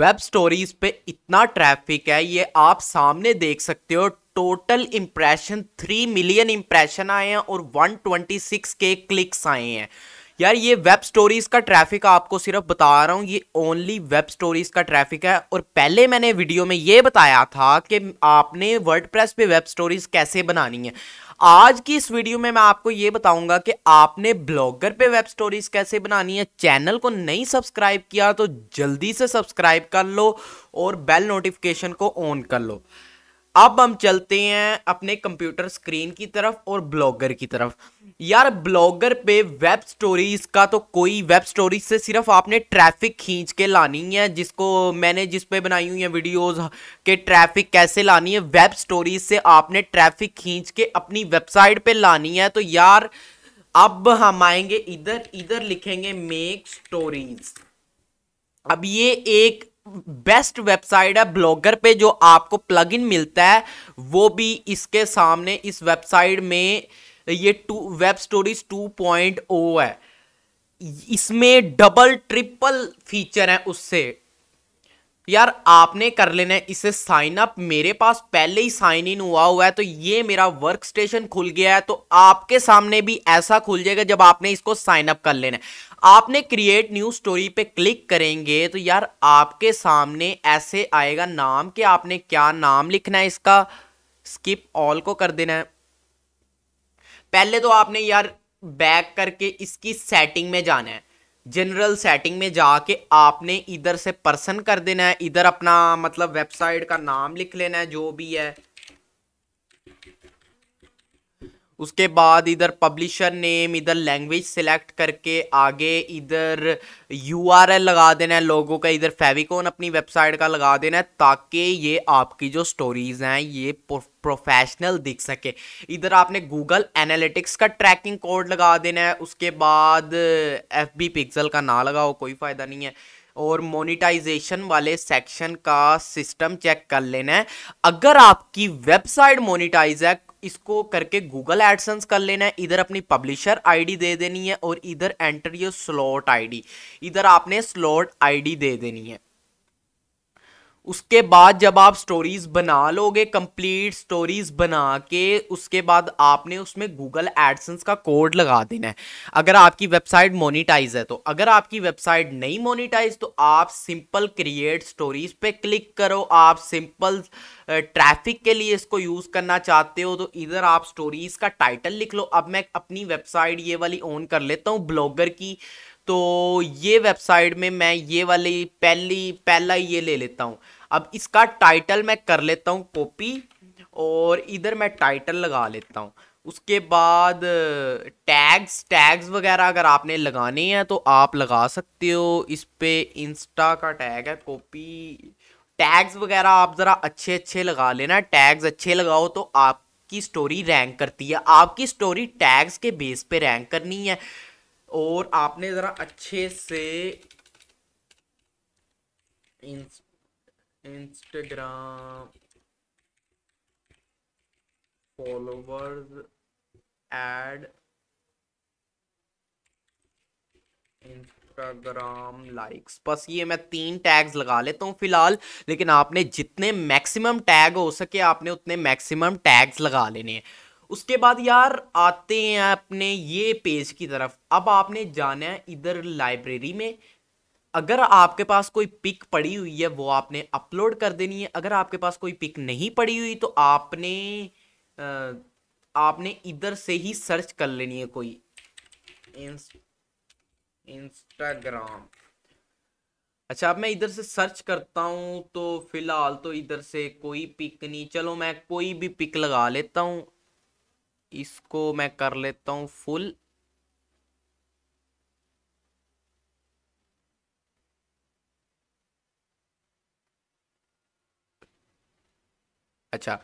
Web stories पे इतना traffic है ये आप सामने देख सकते हो total impression three million impression आए हैं और 126 के क्लिक्स आए हैं यार ये वेब स्टोरीज का ट्रैफिक आपको सिर्फ बता रहा हूँ ये ओनली वेब स्टोरीज का ट्रैफिक है और पहले मैंने वीडियो में ये बताया था कि आपने वर्ड प्रेस पे वेब स्टोरीज कैसे बनानी है आज की इस वीडियो में मैं आपको ये बताऊंगा कि आपने ब्लॉगर पे वेब स्टोरीज कैसे बनानी है चैनल को नहीं सब्सक्राइब किया तो जल्दी से सब्सक्राइब कर लो और बेल नोटिफिकेशन को ऑन कर लो अब हम चलते हैं अपने कंप्यूटर स्क्रीन की तरफ और ब्लॉगर की तरफ यार ब्लॉगर पे वेब स्टोरीज का तो कोई वेब स्टोरीज से सिर्फ आपने ट्रैफिक खींच के लानी है जिसको मैंने जिस पे बनाई हुई है वीडियोस के ट्रैफिक कैसे लानी है वेब स्टोरीज से आपने ट्रैफिक खींच के अपनी वेबसाइट पे लानी है तो यार अब हम आएंगे इधर इधर लिखेंगे मेक स्टोरीज अब ये एक बेस्ट वेबसाइट है ब्लॉगर पे जो आपको प्लगइन मिलता है वो भी इसके सामने इस वेबसाइट में ये two web stories two point O है इसमें डबल ट्रिपल फीचर है उससे यार आपने कर लेना है इसे साइन अप मेरे पास पहले ही साइन इन हुआ हुआ है तो ये मेरा वर्क स्टेशन खुल गया है तो आपके सामने भी ऐसा खुल जाएगा जब आपने इसको साइन अप कर लेना है आपने क्रिएट न्यू स्टोरी पे क्लिक करेंगे तो यार आपके सामने ऐसे आएगा नाम कि आपने क्या नाम लिखना है इसका स्किप ऑल को कर देना है पहले तो आपने यार बैक करके इसकी सेटिंग में जाना है जनरल सेटिंग में जाके आपने इधर से पर्सन कर देना है इधर अपना मतलब वेबसाइट का नाम लिख लेना है जो भी है उसके बाद इधर पब्लिशर नेम इधर लैंग्वेज सेलेक्ट करके आगे इधर यू आर एल लगा देना है लोगों का इधर फेविकॉन अपनी वेबसाइट का लगा देना है ताकि ये आपकी जो स्टोरीज़ हैं ये प्रोफेशनल दिख सके इधर आपने गूगल एनालिटिक्स का ट्रैकिंग कोड लगा देना है उसके बाद एफ बी पिक्सल का ना लगाओ कोई फ़ायदा नहीं है और मोनिटाइजेशन वाले सेक्शन का सिस्टम चेक कर लेना है अगर आपकी वेबसाइट मोनिटाइज है इसको करके गूगल एडसन्स कर लेना है इधर अपनी पब्लिशर आईडी दे देनी है और इधर एंटर योर स्लॉट आईडी इधर आपने स्लॉट आईडी दे देनी है उसके बाद जब आप स्टोरीज बना लोगे कंप्लीट स्टोरीज बना के उसके बाद आपने उसमें गूगल एडसेंस का कोड लगा देना है अगर आपकी वेबसाइट मोनिटाइज है तो अगर आपकी वेबसाइट नहीं मोनिटाइज तो आप सिंपल क्रिएट स्टोरीज पे क्लिक करो आप सिंपल ट्रैफिक के लिए इसको यूज़ करना चाहते हो तो इधर आप स्टोरीज का टाइटल लिख लो अब मैं अपनी वेबसाइट ये वाली ऑन कर लेता हूँ ब्लॉगर की तो ये वेबसाइट में मैं ये वाली पहली पहला ये ले लेता हूँ अब इसका टाइटल मैं कर लेता हूँ कॉपी और इधर मैं टाइटल लगा लेता हूँ उसके बाद टैग्स टैग्स वगैरह अगर आपने लगाने हैं तो आप लगा सकते हो इस पर इंस्टा का टैग है कॉपी टैग्स वगैरह आप ज़रा अच्छे अच्छे लगा लेना टैग्स अच्छे लगाओ तो आपकी स्टोरी रैंक करती है आपकी स्टोरी टैग्स के बेस पे रैंक करनी है और आपने ज़रा अच्छे से insta Instagram followers add Instagram likes बस ये मैं तीन टैग्स लगा लेता हूँ फिलहाल लेकिन आपने जितने मैक्सिमम टैग हो सके आपने उतने मैक्सिमम टैग्स लगा लेने हैं उसके बाद यार आते हैं अपने ये पेज की तरफ अब आपने जाना है इधर लाइब्रेरी में अगर आपके पास कोई पिक पड़ी हुई है वो आपने अपलोड कर देनी है अगर आपके पास कोई पिक नहीं पड़ी हुई तो आपने आपने इधर से ही सर्च कर लेनी है कोई इंस्टाग्राम अच्छा अब मैं इधर से सर्च करता हूँ तो फिलहाल तो इधर से कोई पिक नहीं चलो मैं कोई भी पिक लगा लेता हूँ इसको मैं कर लेता हूँ फुल अच्छा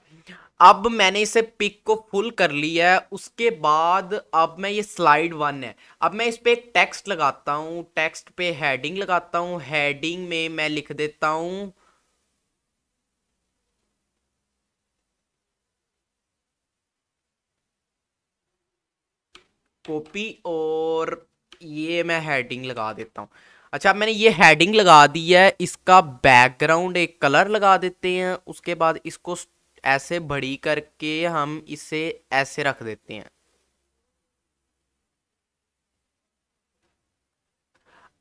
अब मैंने इसे पिक को फुल कर लिया है उसके बाद अब मैं ये स्लाइड वन है अब मैं इस पर एक टेक्स्ट लगाता हूँ टेक्स्ट पे हेडिंग लगाता हूँ हेडिंग में मैं लिख देता हूँ कॉपी और ये मैं हेडिंग लगा देता हूँ अच्छा मैंने ये हेडिंग लगा दी है इसका बैकग्राउंड एक कलर लगा देते हैं उसके बाद इसको ऐसे बड़ी करके हम इसे ऐसे रख देते हैं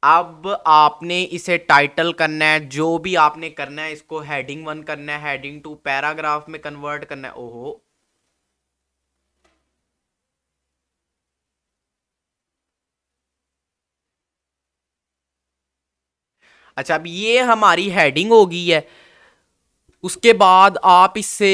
अब आपने इसे टाइटल करना है जो भी आपने करना है इसको हेडिंग वन करना है हेडिंग टू पैराग्राफ में कन्वर्ट करना है ओहो अच्छा अब ये हमारी हेडिंग हो गई है उसके बाद आप इससे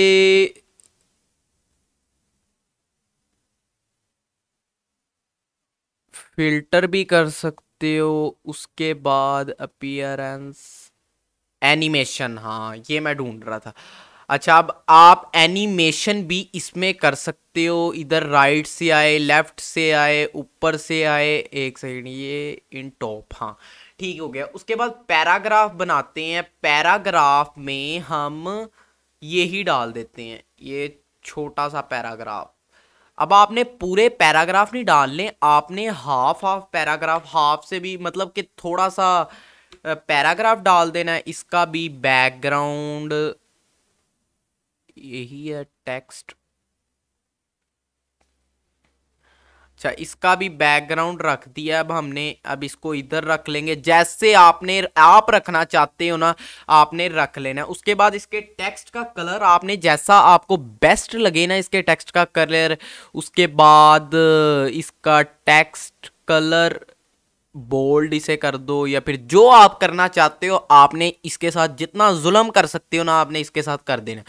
फिल्टर भी कर सकते हो उसके बाद अपियरेंस एनिमेशन हाँ ये मैं ढूंढ रहा था अच्छा अब आप एनिमेशन भी इसमें कर सकते हो इधर राइट से आए लेफ्ट से आए ऊपर से आए एक सेकेंड ये इन टॉप हाँ ठीक हो गया उसके बाद पैराग्राफ बनाते हैं पैराग्राफ में हम ये ही डाल देते हैं ये छोटा सा पैराग्राफ अब आपने पूरे पैराग्राफ नहीं डालने आपने हाफ हाफ पैराग्राफ हाफ से भी मतलब कि थोड़ा सा पैराग्राफ डाल देना है इसका भी बैकग्राउंड यही है टेक्स्ट अच्छा इसका भी बैकग्राउंड रख दिया अब हमने अब इसको इधर रख लेंगे जैसे आपने आप रखना चाहते हो ना आपने रख लेना उसके बाद इसके टेक्स्ट का कलर आपने जैसा आपको बेस्ट लगे ना इसके टेक्स्ट का कलर उसके बाद इसका टेक्स्ट कलर बोल्ड इसे कर दो या फिर जो आप करना चाहते हो आपने इसके साथ जितना जुल्म कर सकते हो ना आपने इसके साथ कर देना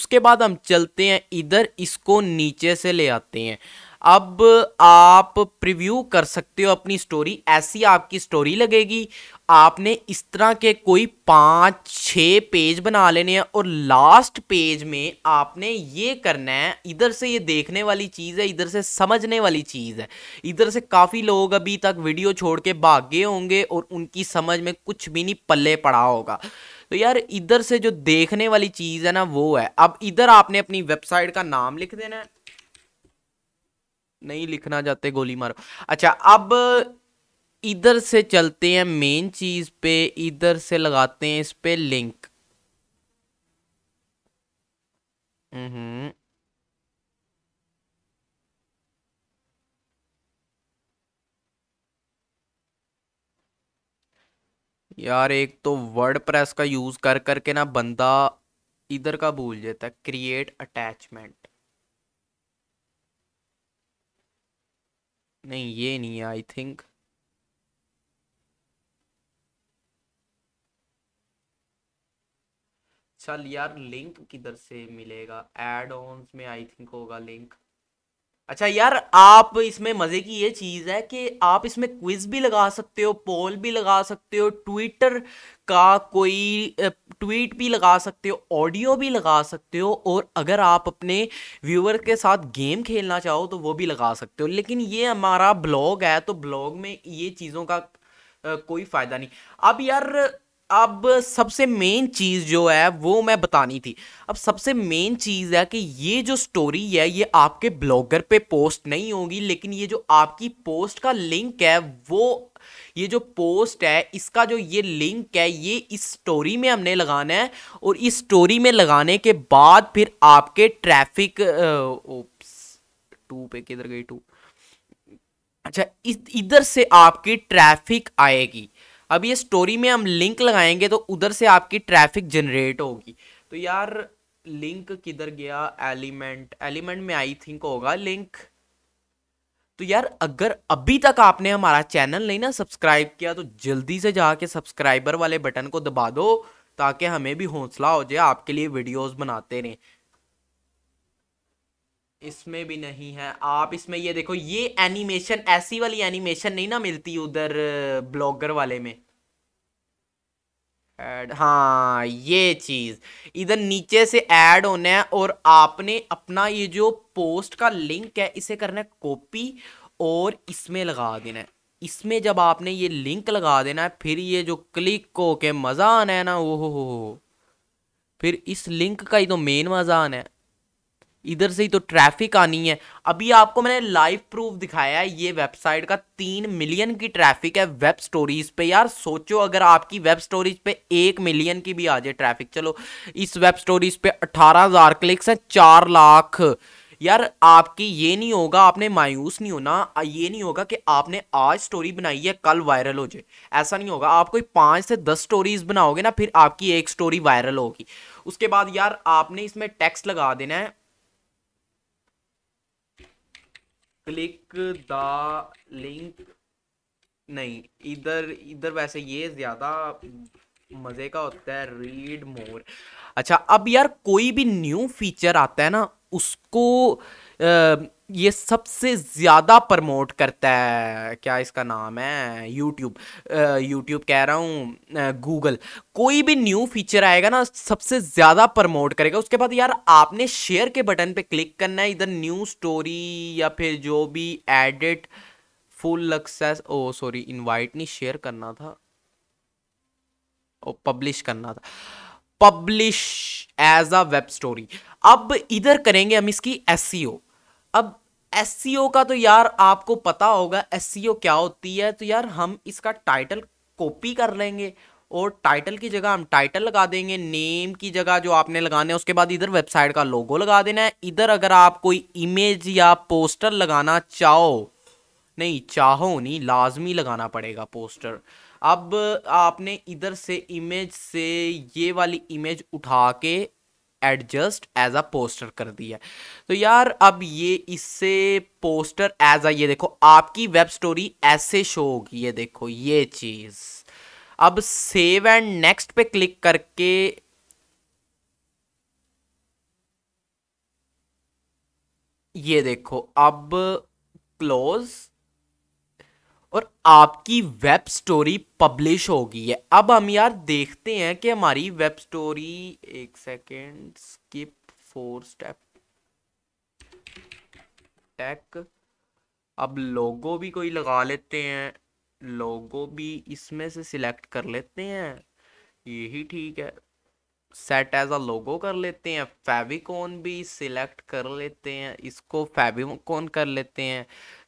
उसके बाद हम चलते हैं इधर इसको नीचे से ले आते हैं अब आप प्रिव्यू कर सकते हो अपनी स्टोरी ऐसी आपकी स्टोरी लगेगी आपने इस तरह के कोई पाँच छः पेज बना लेने हैं और लास्ट पेज में आपने ये करना है इधर से ये देखने वाली चीज़ है इधर से समझने वाली चीज़ है इधर से काफ़ी लोग अभी तक वीडियो छोड़ के भाग गए होंगे और उनकी समझ में कुछ भी नहीं पल्ले पड़ा होगा तो यार इधर से जो देखने वाली चीज़ है ना वो है अब इधर आपने अपनी वेबसाइट का नाम लिख देना है नहीं लिखना चाहते गोली मारो अच्छा अब इधर से चलते हैं मेन चीज पे इधर से लगाते हैं इस पे लिंक हम्म यार एक तो वर्ड प्रेस का यूज कर करके ना बंदा इधर का भूल जाता है क्रिएट अटैचमेंट नहीं ये नहीं है आई थिंक चल यार लिंक किधर से मिलेगा एड ऑन में आई थिंक होगा लिंक अच्छा यार आप इसमें मज़े की ये चीज़ है कि आप इसमें क्विज भी लगा सकते हो पोल भी लगा सकते हो ट्विटर का कोई ट्वीट भी लगा सकते हो ऑडियो भी लगा सकते हो और अगर आप अपने व्यूअर के साथ गेम खेलना चाहो तो वो भी लगा सकते हो लेकिन ये हमारा ब्लॉग है तो ब्लॉग में ये चीज़ों का कोई फ़ायदा नहीं अब यार अब सबसे मेन चीज़ जो है वो मैं बतानी थी अब सबसे मेन चीज़ है कि ये जो स्टोरी है ये आपके ब्लॉगर पे पोस्ट नहीं होगी लेकिन ये जो आपकी पोस्ट का लिंक है वो ये जो पोस्ट है इसका जो ये लिंक है ये इस स्टोरी में हमने लगाना है और इस स्टोरी में लगाने के बाद फिर आपके ट्रैफिक टू पे किधर गई टू अच्छा इधर से आपकी ट्रैफिक आएगी अब ये स्टोरी में हम लिंक लगाएंगे तो उधर से आपकी ट्रैफिक जनरेट होगी तो यार लिंक किधर गया एलिमेंट एलिमेंट में आई थिंक होगा लिंक तो यार अगर अभी तक आपने हमारा चैनल नहीं ना सब्सक्राइब किया तो जल्दी से जाके सब्सक्राइबर वाले बटन को दबा दो ताकि हमें भी हौसला हो जाए आपके लिए वीडियोस बनाते रहें इसमें भी नहीं है आप इसमें ये देखो ये एनिमेशन ऐसी वाली एनिमेशन नहीं ना मिलती उधर ब्लॉगर वाले में एड हाँ ये चीज़ इधर नीचे से ऐड होना है और आपने अपना ये जो पोस्ट का लिंक है इसे करना है कॉपी और इसमें लगा देना है इसमें जब आपने ये लिंक लगा देना है फिर ये जो क्लिक हो के मज़ा आना है ना वो हो। फिर इस लिंक का ही तो मेन मज़ा आना है इधर से ही तो ट्रैफिक आनी है अभी आपको मैंने लाइव प्रूफ दिखाया है ये वेबसाइट का तीन मिलियन की ट्रैफिक है वेब स्टोरीज पे यार सोचो अगर आपकी वेब स्टोरीज पे एक मिलियन की भी आ जाए ट्रैफिक चलो इस वेब स्टोरीज पे अठारह हजार क्लिक्स हैं चार लाख यार आपकी ये नहीं होगा आपने मायूस नहीं होना ये नहीं होगा कि आपने आज स्टोरी बनाई है कल वायरल हो जाए ऐसा नहीं होगा आप कोई पाँच से दस स्टोरीज बनाओगे ना फिर आपकी एक स्टोरी वायरल होगी उसके बाद यार आपने इसमें टैक्स लगा देना है क्लिक द लिंक नहीं इधर इधर वैसे ये ज़्यादा मज़े का होता है रीड मोर अच्छा अब यार कोई भी न्यू फीचर आता है ना उसको ये सबसे ज़्यादा प्रमोट करता है क्या इसका नाम है यूट्यूब यूट्यूब कह रहा हूँ गूगल कोई भी न्यू फीचर आएगा ना सबसे ज़्यादा प्रमोट करेगा उसके बाद यार आपने शेयर के बटन पे क्लिक करना है इधर न्यू स्टोरी या फिर जो भी edit full access oh sorry invite नहीं शेयर करना था ओ पब्लिश करना था publish as a web story अब इधर करेंगे हम इसकी एस e अब एस e का तो यार आपको पता होगा एस e क्या होती है तो यार हम इसका टाइटल कॉपी कर लेंगे और टाइटल की जगह हम टाइटल लगा देंगे नेम की जगह जो आपने लगाना है उसके बाद इधर वेबसाइट का लोगो लगा देना है इधर अगर आप कोई इमेज या पोस्टर लगाना चाहो नहीं चाहो नहीं लाजमी लगाना पड़ेगा पोस्टर अब आपने इधर से इमेज से ये वाली इमेज उठा के एडजस्ट एज अ पोस्टर कर दिया तो यार अब ये इससे पोस्टर एज अ ये देखो आपकी वेब स्टोरी ऐसे शो होगी ये देखो ये चीज़ अब सेव एंड नेक्स्ट पे क्लिक करके ये देखो अब क्लोज और आपकी वेब स्टोरी पब्लिश हो गई है अब हम यार देखते हैं कि हमारी वेब स्टोरी एक सेकेंड स्किप फोर स्टेप टैक अब लोगो भी कोई लगा लेते हैं लोगो भी इसमें से सिलेक्ट कर लेते हैं यही ठीक है सेट एज अ लोगो कर लेते हैं फेविकॉन भी सिलेक्ट कर लेते हैं इसको फेविकॉन कर लेते हैं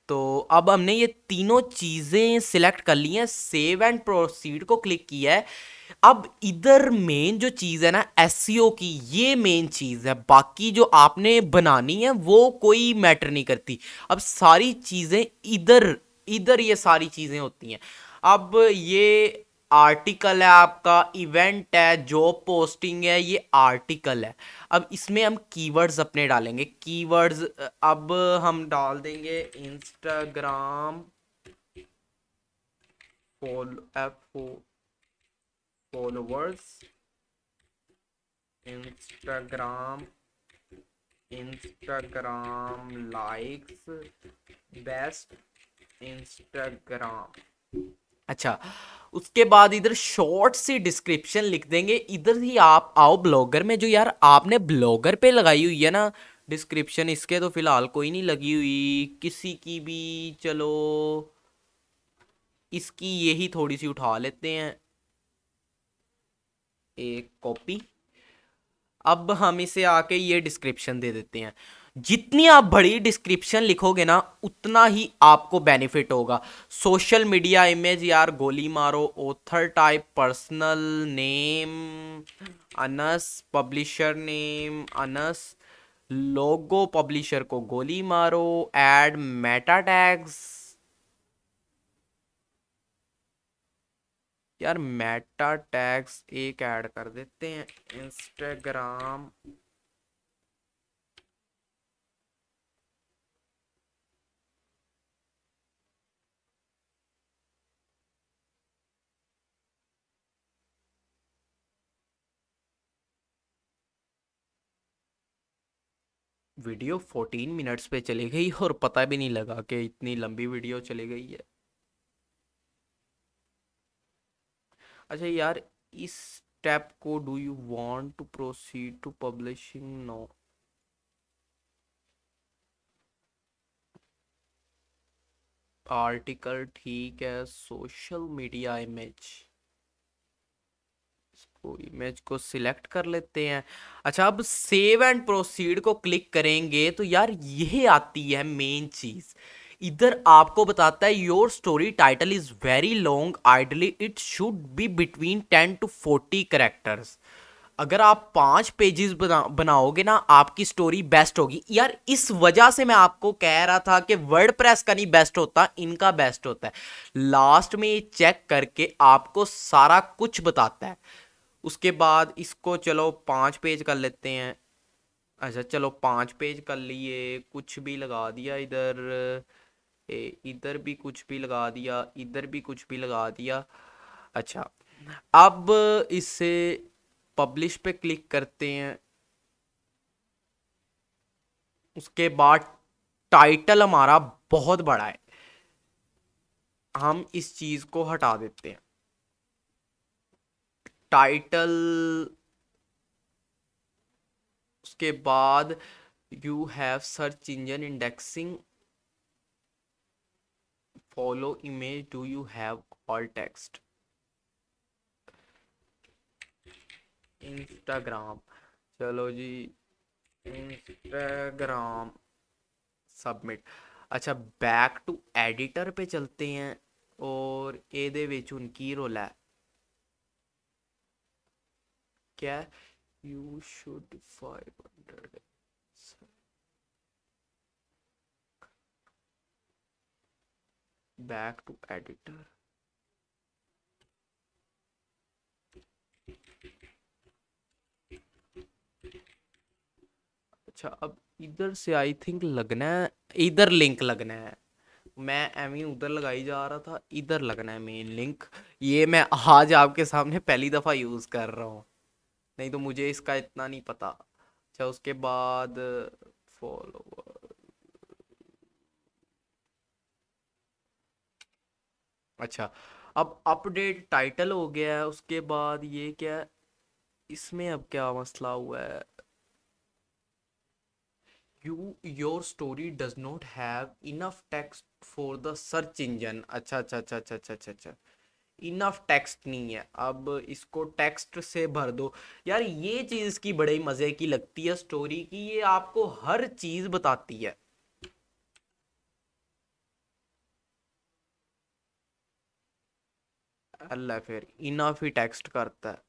तो अब हमने ये तीनों चीज़ें सिलेक्ट कर ली हैं सेव एंड प्रोसीड को क्लिक किया है अब इधर मेन जो चीज़ है ना एस e की ये मेन चीज़ है बाकी जो आपने बनानी है वो कोई मैटर नहीं करती अब सारी चीज़ें इधर इधर ये सारी चीज़ें होती हैं अब ये आर्टिकल है आपका इवेंट है जॉब पोस्टिंग है ये आर्टिकल है अब इसमें हम कीवर्ड्स अपने डालेंगे कीवर्ड्स अब हम डाल देंगे Instagram followers Instagram Instagram likes best Instagram अच्छा उसके बाद इधर शॉर्ट सी डिस्क्रिप्शन लिख देंगे इधर ही आप आओ ब्लॉगर में जो यार आपने ब्लॉगर पे लगाई हुई है ना डिस्क्रिप्शन इसके तो फिलहाल कोई नहीं लगी हुई किसी की भी चलो इसकी यही थोड़ी सी उठा लेते हैं एक कॉपी अब हम इसे आके ये डिस्क्रिप्शन दे देते हैं जितनी आप बड़ी डिस्क्रिप्शन लिखोगे ना उतना ही आपको बेनिफिट होगा सोशल मीडिया इमेज यार गोली मारो ऑथर टाइप पर्सनल नेम अनस पब्लिशर नेम अनस लोगो पब्लिशर को गोली मारो एड मेटा टैग्स यार मेटा टैग्स एक ऐड कर देते हैं इंस्टाग्राम वीडियो फोर्टीन मिनट्स पे चली गई और पता भी नहीं लगा कि इतनी लंबी वीडियो चली गई है अच्छा यार इस स्टेप को do you want to proceed to publishing no article ठीक है सोशल मीडिया इमेज को इमेज को सिलेक्ट कर लेते हैं अच्छा अब सेव एंड प्रोसीड को क्लिक करेंगे तो यार यह आती है मेन चीज़ इधर आपको बताता है your story title is very long ideally it should be between ten to forty characters अगर आप पांच पेजेस बना बनाओगे ना आपकी स्टोरी बेस्ट होगी यार इस वजह से मैं आपको कह रहा था कि वर्ड प्रेस का नहीं बेस्ट होता इनका बेस्ट होता है लास्ट में ये चेक करके आपको सारा कुछ बताता है उसके बाद इसको चलो पाँच पेज कर लेते हैं अच्छा चलो पाँच पेज कर लिए कुछ भी लगा दिया इधर इधर भी कुछ भी लगा दिया इधर भी कुछ भी लगा दिया अच्छा अब इसे पब्लिश पे क्लिक करते हैं उसके बाद टाइटल हमारा बहुत बड़ा है हम इस चीज़ को हटा देते हैं टाइटल उसके बाद you have search engine indexing follow image do you have all text Instagram चलो जी इंस्टाग्राम सबमिट अच्छा बैक टू एडिटर पे चलते हैं और ये उनकी रोला है क्या you should five hundred back to editor अच्छा अब इधर से आई थिंक लगना है इधर लिंक लगना है मैं एमी उधर लगाई जा रहा था इधर लगना है मेन लिंक ये मैं आज आपके सामने पहली दफ़ा यूज़ कर रहा हूँ नहीं तो मुझे इसका इतना नहीं पता अच्छा उसके बाद फॉलोअर अच्छा अब अपडेट टाइटल हो गया है उसके बाद ये क्या इसमें अब क्या मसला हुआ है you your story does not have enough text for the search engine अच्छा अच्छा अच्छा अच्छा अच्छा अच्छा अच्छा इनफ टेक्स्ट नहीं है अब इसको टेक्स्ट से भर दो यार ये चीज़ की बड़े मज़े की लगती है स्टोरी की ये आपको हर चीज़ बताती है अल्लाह फिर इनफ ही टेक्स्ट करता है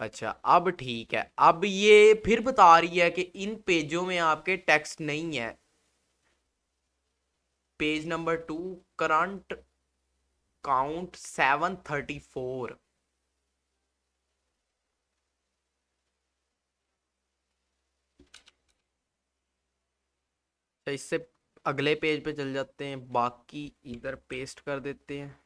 अच्छा अब ठीक है अब ये फिर बता रही है कि इन पेजों में आपके टेक्स्ट नहीं है page number two current count seven thirty four इससे अगले पेज पे चल जाते हैं बाकी इधर पेस्ट कर देते हैं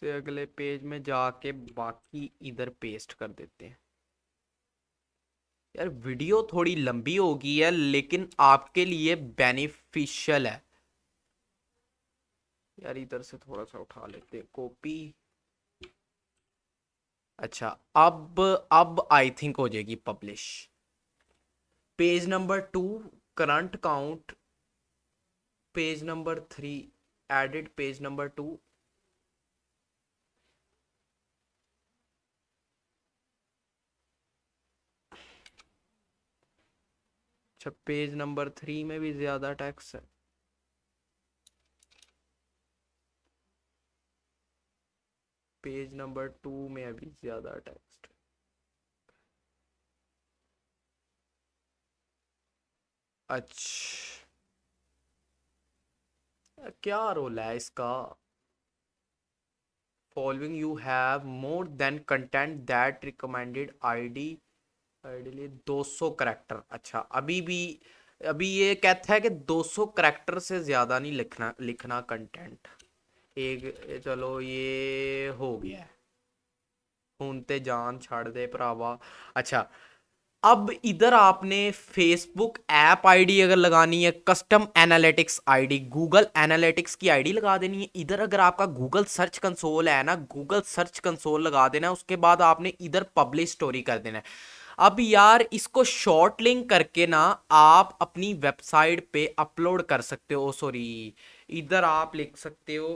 से अगले पेज में जाके बाकी इधर पेस्ट कर देते हैं यार वीडियो थोड़ी लंबी होगी है लेकिन आपके लिए बेनिफिशियल है यार इधर से थोड़ा सा उठा लेते कॉपी अच्छा अब अब आई थिंक हो जाएगी publish page number two current count page number three added page number two अच्छा पेज नंबर थ्री में भी ज़्यादा टैक्स है पेज नंबर टू में अभी ज़्यादा टेक्स्ट अच्छा क्या रोल है इसका following you have more than content that recommended ID ideally 200 character अच्छा अभी भी अभी ये कहता है कि 200 करैक्टर से ज़्यादा नहीं लिखना लिखना कंटेंट एक चलो ये हो गया हूँ तो जान छड़ दे भरावा अच्छा अब इधर आपने फेसबुक ऐप आईडी अगर लगानी है custom analytics ID Google analytics की आईडी लगा देनी है इधर अगर आपका गूगल सर्च कंसोल है ना गूगल सर्च कंसोल लगा देना है उसके बाद आपने इधर पब्लिश स्टोरी कर देना है अब यार इसको शॉर्ट लिंक करके ना आप अपनी वेबसाइट पे अपलोड कर सकते हो सॉरी इधर आप लिख सकते हो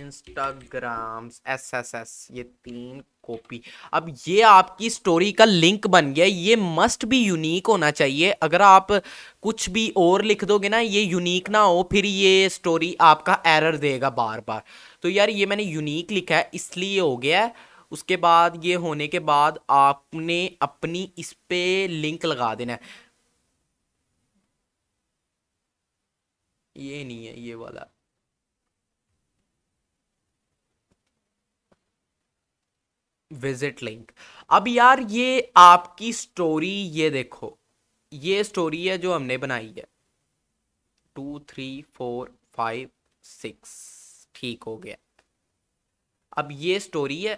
इंस्टाग्राम्स एस एस एस ये तीन कॉपी अब ये आपकी स्टोरी का लिंक बन गया ये मस्ट भी यूनिक होना चाहिए अगर आप कुछ भी और लिख दोगे ना ये यूनिक ना हो फिर ये स्टोरी आपका एरर देगा बार बार तो यार ये मैंने यूनिक लिखा है इसलिए हो गया है उसके बाद ये होने के बाद आपने अपनी इस पर लिंक लगा देना है ये नहीं है ये वाला विजिट लिंक अब यार ये आपकी स्टोरी ये देखो ये स्टोरी है जो हमने बनाई है two three four five six ठीक हो गया अब ये स्टोरी है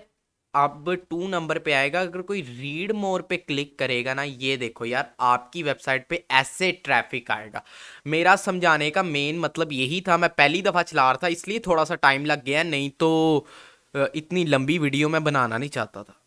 अब टू नंबर पे आएगा अगर कोई रीड मोर पे क्लिक करेगा ना ये देखो यार आपकी वेबसाइट पे ऐसे ट्रैफिक आएगा मेरा समझाने का मेन मतलब यही था मैं पहली दफ़ा चला रहा था इसलिए थोड़ा सा टाइम लग गया नहीं तो इतनी लंबी वीडियो मैं बनाना नहीं चाहता था